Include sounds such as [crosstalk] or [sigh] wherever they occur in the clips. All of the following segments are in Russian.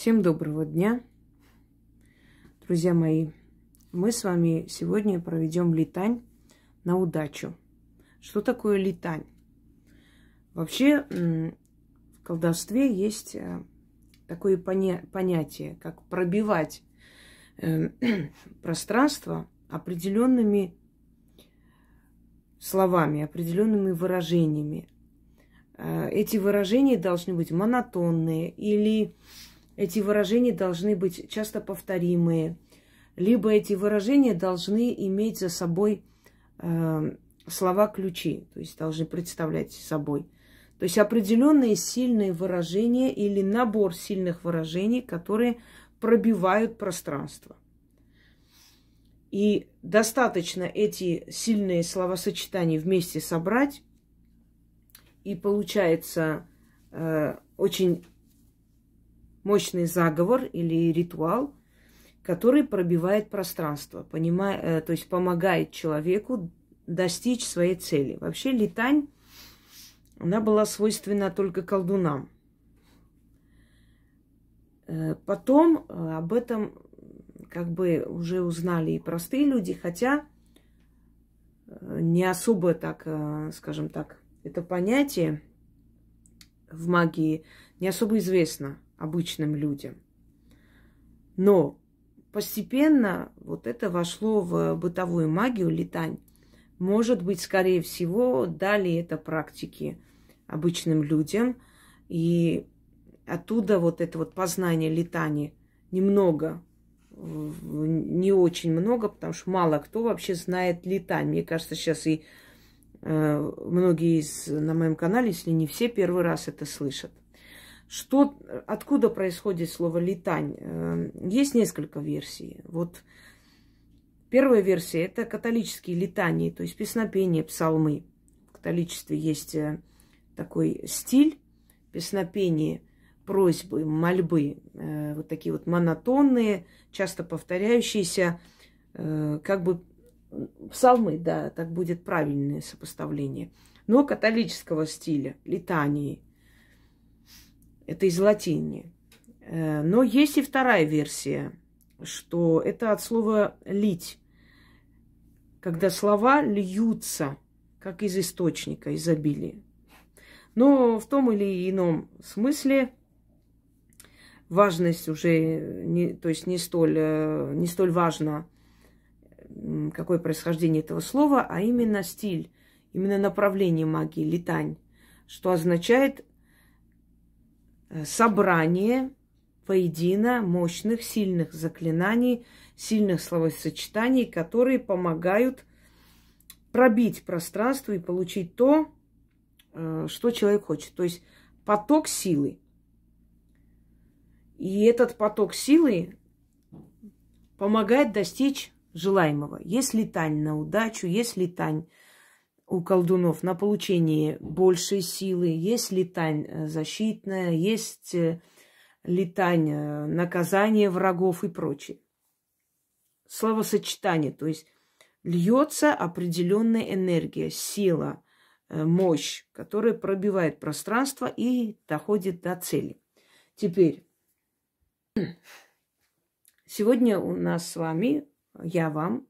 Всем доброго дня, друзья мои. Мы с вами сегодня проведем летань на удачу. Что такое летань? Вообще в колдовстве есть э, такое понятие, как пробивать э, [clears throat] пространство определенными словами, определенными выражениями. Э, эти выражения должны быть монотонные или эти выражения должны быть часто повторимые. Либо эти выражения должны иметь за собой э, слова-ключи, то есть должны представлять собой. То есть определенные сильные выражения или набор сильных выражений, которые пробивают пространство. И достаточно эти сильные словосочетания вместе собрать, и получается э, очень мощный заговор или ритуал, который пробивает пространство, понимая, э, то есть помогает человеку достичь своей цели. Вообще летань, она была свойственна только колдунам. Э, потом э, об этом как бы уже узнали и простые люди, хотя не особо так, скажем так, это понятие в магии не особо известно обычным людям. Но постепенно вот это вошло в бытовую магию летань. Может быть, скорее всего, дали это практики обычным людям. И оттуда вот это вот познание летания немного, не очень много, потому что мало кто вообще знает летань. Мне кажется, сейчас и э, многие из, на моем канале, если не все, первый раз это слышат. Что, откуда происходит слово «летань»? Э, есть несколько версий. Вот первая версия – это католические летания, то есть песнопения, псалмы. В католичестве есть э, такой стиль песнопения, просьбы, мольбы. Э, вот такие вот монотонные, часто повторяющиеся, как бы псалмы, да, так будет правильное сопоставление, но католического стиля, летании – это из латини. Э, но есть и вторая версия, что это от слова «лить», когда слова льются, как из источника, изобилия. Но в том или ином смысле важность уже, не, то есть не столь, э, не столь важно, какое происхождение этого слова, а именно стиль, именно направление магии, летань, что означает Э, собрание воедино мощных, сильных заклинаний, сильных словосочетаний, которые помогают пробить пространство и получить то, э, что человек хочет. То есть поток силы. И этот поток силы помогает достичь желаемого. Есть летань на удачу, есть летань у колдунов на получение большей силы, есть летань э, защитная, есть э, летань э, наказания врагов и прочее. Словосочетание, то есть льется определенная энергия, сила, мощь, которая пробивает пространство и доходит до цели. Теперь, [clears throat] сегодня у нас с вами, я вам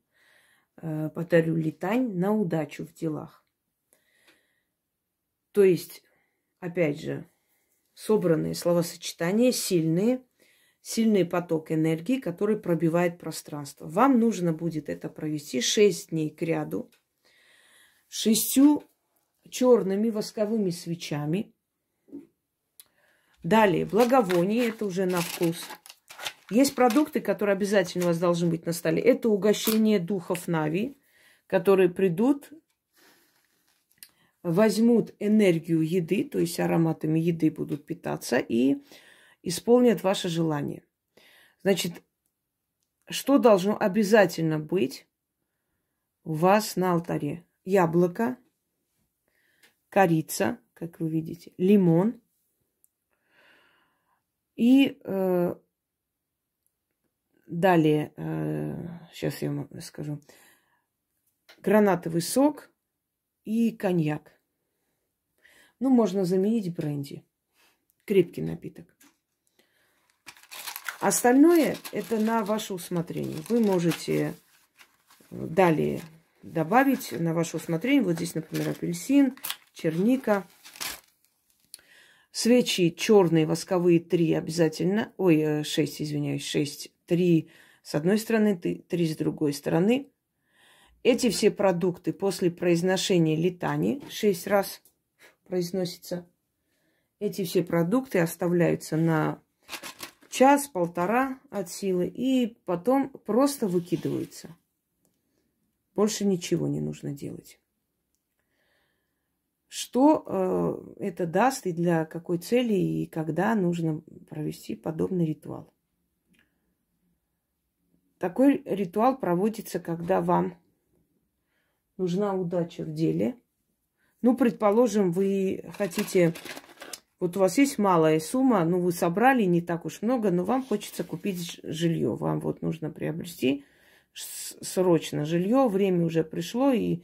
Э, подарю летань на удачу в делах. То есть, опять же, собранные словосочетания сильные, сильный поток энергии, который пробивает пространство. Вам нужно будет это провести 6 дней к ряду, шестью черными восковыми свечами. Далее благовоние, это уже на вкус – есть продукты, которые обязательно у вас должны быть на столе. Это угощение духов Нави, которые придут, возьмут энергию еды, то есть ароматами еды будут питаться и исполнят ваше желание. Значит, что должно обязательно быть у вас на алтаре? Яблоко, корица, как вы видите, лимон и э, Далее, сейчас э, я вам расскажу. Гранатовый сок и коньяк. Ну, можно заменить бренди. Крепкий напиток. Остальное это на ваше усмотрение. Вы можете э, далее добавить на ваше усмотрение. Вот здесь, например, апельсин, черника. Свечи черные, восковые три обязательно. Ой, э, шесть, извиняюсь, шесть три с одной стороны, три с другой стороны. Эти все продукты после произношения летаний шесть раз произносится. Эти все продукты оставляются на час-полтора от силы и потом просто выкидываются. Больше ничего не нужно делать. Что э, это даст и для какой цели и когда нужно провести подобный ритуал? Такой ритуал проводится, когда вам нужна удача в деле. Ну, предположим, вы хотите... Вот у вас есть малая сумма, ну, вы собрали не так уж много, но вам хочется купить жилье. Вам вот нужно приобрести срочно жилье, время уже пришло и,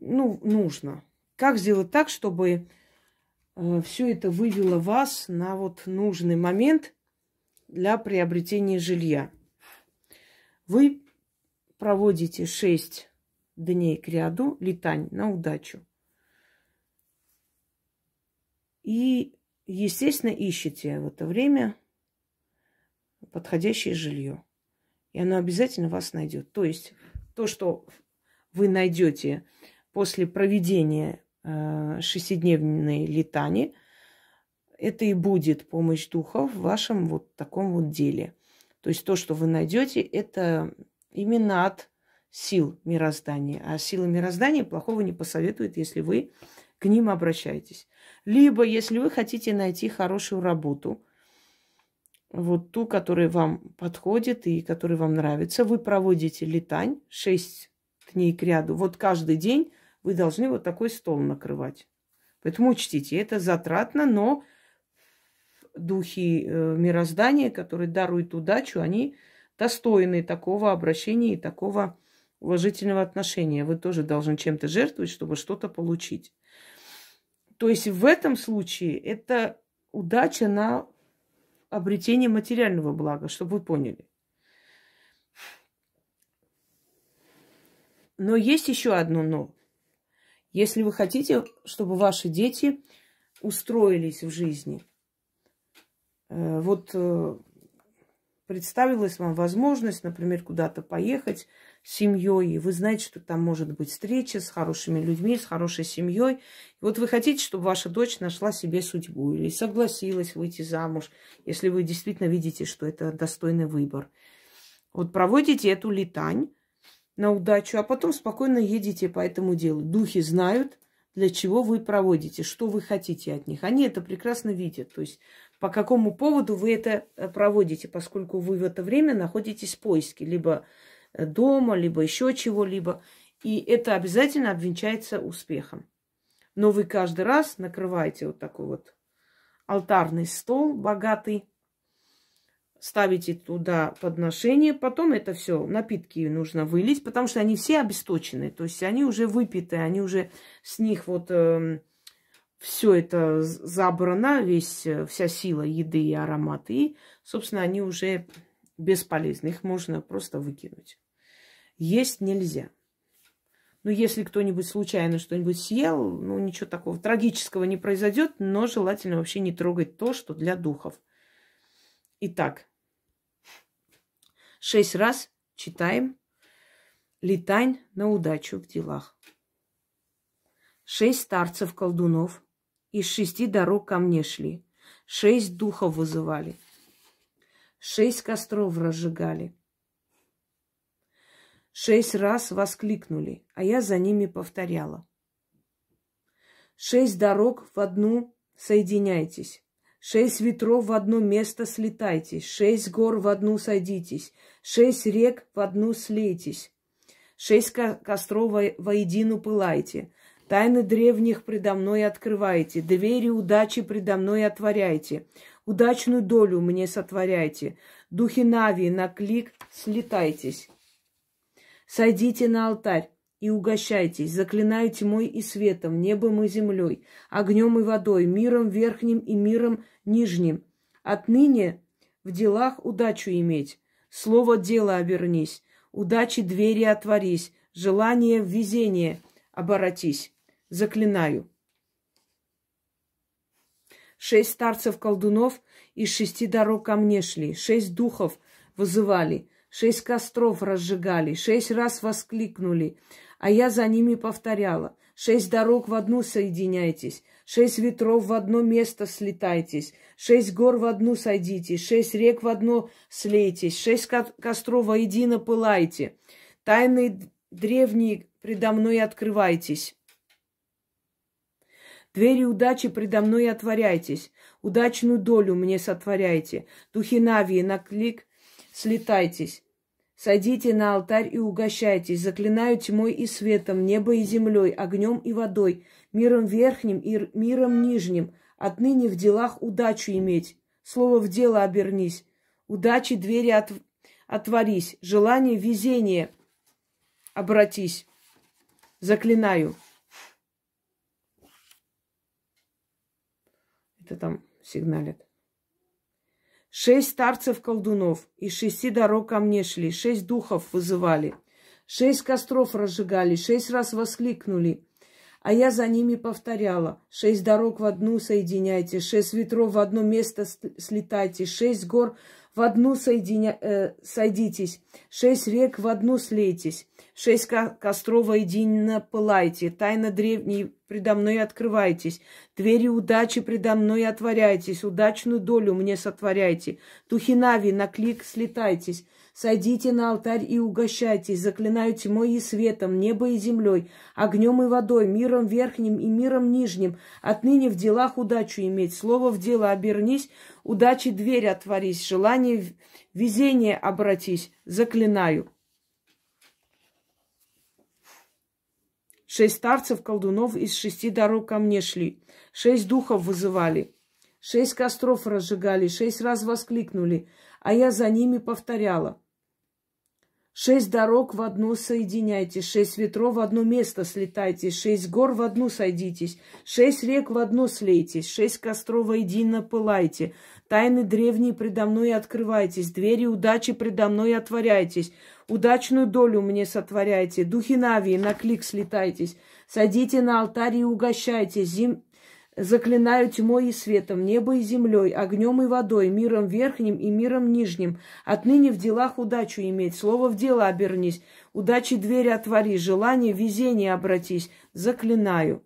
ну, нужно. Как сделать так, чтобы э, все это вывело вас на вот нужный момент для приобретения жилья? Вы проводите шесть дней к ряду летань на удачу. И, естественно, ищете в это время подходящее жилье. И оно обязательно вас найдет. То есть то, что вы найдете после проведения э, шестидневной летани, это и будет помощь духов в вашем вот таком вот деле – то есть то, что вы найдете, это именно от сил мироздания. А силы мироздания плохого не посоветует, если вы к ним обращаетесь. Либо, если вы хотите найти хорошую работу, вот ту, которая вам подходит и которая вам нравится, вы проводите летань шесть дней к ряду. Вот каждый день вы должны вот такой стол накрывать. Поэтому учтите, это затратно, но духи э, мироздания, которые даруют удачу, они достойны такого обращения и такого уважительного отношения. Вы тоже должны чем-то жертвовать, чтобы что-то получить. То есть в этом случае это удача на обретение материального блага, чтобы вы поняли. Но есть еще одно но. Если вы хотите, чтобы ваши дети устроились в жизни – Э, вот э, представилась вам возможность, например, куда-то поехать с семьей, и вы знаете, что там может быть встреча с хорошими людьми, с хорошей семьей. И вот вы хотите, чтобы ваша дочь нашла себе судьбу или согласилась выйти замуж, если вы действительно видите, что это достойный выбор. Вот проводите эту летань на удачу, а потом спокойно едете по этому делу. Духи знают, для чего вы проводите, что вы хотите от них. Они это прекрасно видят. То есть по какому поводу вы это э, проводите, поскольку вы в это время находитесь в поиске либо э, дома, либо еще чего-либо. И это обязательно обвенчается успехом. Но вы каждый раз накрываете вот такой вот алтарный стол богатый, ставите туда подношение, потом это все, напитки нужно вылить, потому что они все обесточены, то есть они уже выпиты, они уже с них вот э, все это забрано, весь, э, вся сила еды и ароматы. И, собственно, они уже бесполезны. Их можно просто выкинуть. Есть нельзя. Ну, если кто-нибудь случайно что-нибудь съел, ну, ничего такого трагического не произойдет, но желательно вообще не трогать то, что для духов. Итак, шесть раз читаем «Летань на удачу в делах». Шесть старцев-колдунов – из шести дорог ко мне шли. Шесть духов вызывали. Шесть костров разжигали. Шесть раз воскликнули, а я за ними повторяла. Шесть дорог в одну соединяйтесь. Шесть ветров в одно место слетайтесь, шесть гор в одну садитесь, шесть рек в одну слейтесь, шесть костров во воедину пылайте, Тайны древних предо мной открываете, двери удачи предо мной отворяете, удачную долю мне сотворяйте, духи Нави на клик слетайтесь. Сойдите на алтарь и угощайтесь, заклинаю тьмой и светом, небом и землей, огнем и водой, миром верхним и миром нижним. Отныне в делах удачу иметь, слово дело обернись, удачи двери отворись, желание везение оборотись. Заклинаю. Шесть старцев-колдунов из шести дорог ко мне шли, шесть духов вызывали, шесть костров разжигали, шесть раз воскликнули, а я за ними повторяла. Шесть дорог в одну соединяйтесь, шесть ветров в одно место слетайтесь, шесть гор в одну сойдитесь, шесть рек в одно слейтесь, шесть ко- костров воедино пылайте, тайны древние предо мной открывайтесь. Двери удачи предо мной отворяйтесь, удачную долю мне сотворяйте. Духи Навии на клик слетайтесь. Садите на алтарь и угощайтесь. Заклинаю тьмой и светом, небо и землей, огнем и водой, миром верхним и миром нижним. Отныне в делах удачу иметь. Слово в дело обернись. Удачи двери от... отворись. Желание везение обратись. Заклинаю. каких-то там сигналят. Шесть старцев-колдунов и шести дорог ко мне шли, шесть духов вызывали, шесть костров разжигали, шесть раз воскликнули. А я за ними повторяла. Шесть дорог в одну соединяйте, шесть ветров в одно место слетайте, шесть гор в одну соединя... э, сойдитесь, шесть рек в одну слейтесь, шесть ко костров воедино пылайте, тайна древней предо мной открывайтесь, двери удачи предо мной отворяйтесь, удачную долю мне сотворяйте, духи Нави на клик слетайтесь, Садите на алтарь и угощайтесь, заклинаю тьмой и светом, небо и землей, огнем и водой, миром верхним и миром нижним. Отныне в делах удачу иметь, слово в дело обернись, удачи дверь отворись, желание везение обратись, заклинаю. Шесть старцев, колдунов из шести дорог ко мне шли. Шесть духов вызывали. Шесть костров разжигали, шесть раз воскликнули, а я за ними повторяла. Шесть дорог в одну соединяйте, шесть ветров в одно место слетайте, шесть гор в одну сойдитесь, шесть рек в одну слейтесь, шесть костров воедино пылайте, тайны древние предо мной открывайтесь, двери удачи предо мной отворяйтесь, удачную долю мне сотворяйте, духи Навии на клик слетайтесь, садите на алтарь и угощайтесь, зим... Заклинаю тьмой и светом, небо и землей, огнем и водой, миром верхним и миром нижним. Отныне в делах удачу иметь, слово в дело обернись, удачи двери отвори, желание, везение обратись. Заклинаю.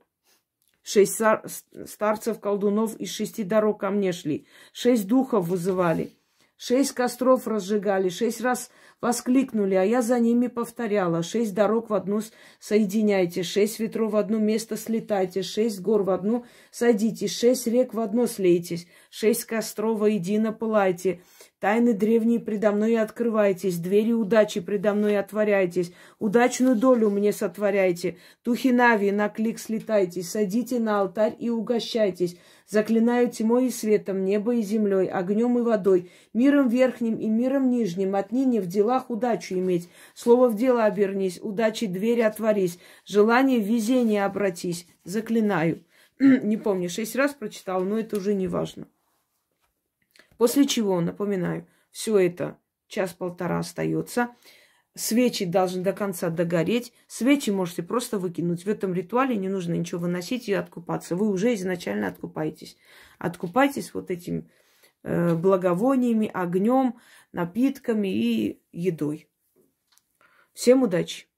Шесть стар- старцев, колдунов из шести дорог ко мне шли. Шесть духов вызывали. Шесть костров разжигали. Шесть раз Воскликнули, а я за ними повторяла. Шесть дорог в одну соединяйте, шесть ветров в одно место слетайте, шесть гор в одну садитесь, шесть рек в одно слейтесь, шесть костров воедино пылайте, Тайны древние предо мной открывайтесь, двери удачи предо мной отворяйтесь, удачную долю мне сотворяйте, духи Нави на клик слетайтесь, садите на алтарь и угощайтесь, заклинаю тьмой и светом, небо и землей, огнем и водой, миром верхним и миром нижним, отныне в дела делах удачу иметь. Слово в дело обернись, удачи двери отворись, желание везение обратись. Заклинаю. [clears throat] не помню, шесть раз прочитала, но это уже не важно. После чего, напоминаю, все это час-полтора остается. Свечи должны до конца догореть. Свечи можете просто выкинуть. В этом ритуале не нужно ничего выносить и откупаться. Вы уже изначально откупаетесь. Откупайтесь вот этим э, благовониями, огнем, напитками и едой. Всем удачи!